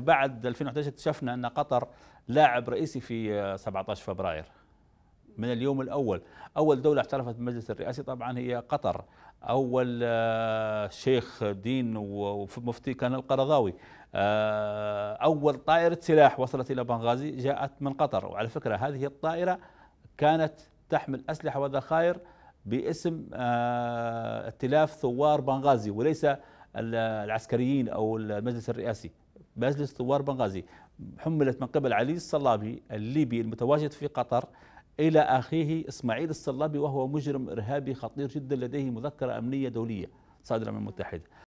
بعد 2011 اكتشفنا ان قطر لاعب رئيسي في 17 آه، فبراير من اليوم الاول اول دوله اعترفت بالمجلس الرئاسي طبعا هي قطر اول آه، شيخ دين ومفتي كان القرضاوي آه، اول طائره سلاح وصلت الى بنغازي جاءت من قطر وعلى فكره هذه الطائره كانت تحمل اسلحه وذخائر باسم ائتلاف ثوار بنغازي وليس العسكريين او المجلس الرئاسي بازل ثوار بنغازي حملت من قبل علي الصلابي الليبي المتواجد في قطر إلى أخيه إسماعيل الصلابي وهو مجرم إرهابي خطير جدا لديه مذكرة أمنية دولية صادرة من المتحدة